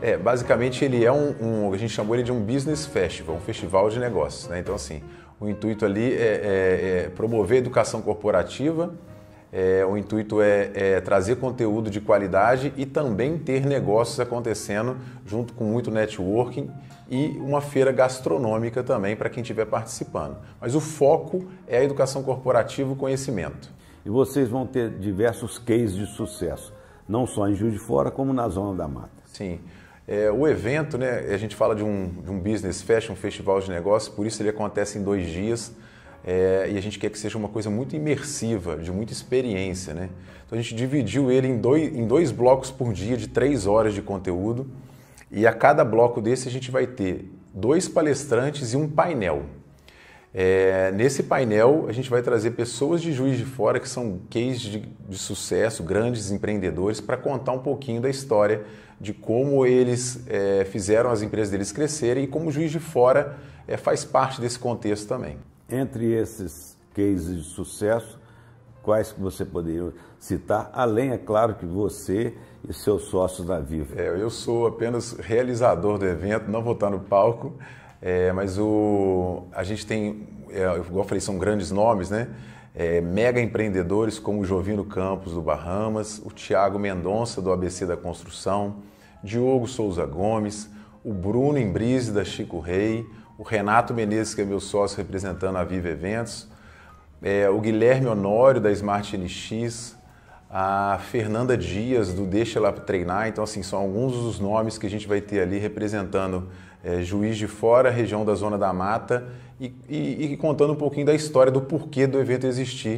É, basicamente ele é um, um, a gente chamou ele de um business festival, um festival de negócios. Né? Então assim, o intuito ali é, é, é promover educação corporativa, é, o intuito é, é trazer conteúdo de qualidade e também ter negócios acontecendo junto com muito networking e uma feira gastronômica também para quem estiver participando. Mas o foco é a educação corporativa e conhecimento. E vocês vão ter diversos cases de sucesso, não só em Juiz de Fora, como na Zona da Mata. Sim. É, o evento, né, a gente fala de um, de um business fest, um festival de negócios, por isso ele acontece em dois dias é, e a gente quer que seja uma coisa muito imersiva, de muita experiência. Né? Então a gente dividiu ele em dois, em dois blocos por dia, de três horas de conteúdo, e a cada bloco desse a gente vai ter dois palestrantes e um painel. É, nesse painel, a gente vai trazer pessoas de Juiz de Fora que são cases de, de sucesso, grandes empreendedores, para contar um pouquinho da história de como eles é, fizeram as empresas deles crescerem e como Juiz de Fora é, faz parte desse contexto também. Entre esses cases de sucesso, quais que você poderia citar, além, é claro, que você e seus sócios da Viva? É, eu sou apenas realizador do evento, não vou estar no palco, é, mas o, a gente tem, é, igual eu falei, são grandes nomes, né? É, mega empreendedores como o Jovino Campos do Bahamas, o Tiago Mendonça do ABC da Construção, Diogo Souza Gomes, o Bruno Embrise da Chico Rei, o Renato Menezes, que é meu sócio representando a Viva Eventos, é, o Guilherme Honório da Smart NX, a Fernanda Dias, do Deixa Ela Treinar. Então, assim, são alguns dos nomes que a gente vai ter ali representando é, Juiz de Fora, região da Zona da Mata, e, e, e contando um pouquinho da história do porquê do evento existir.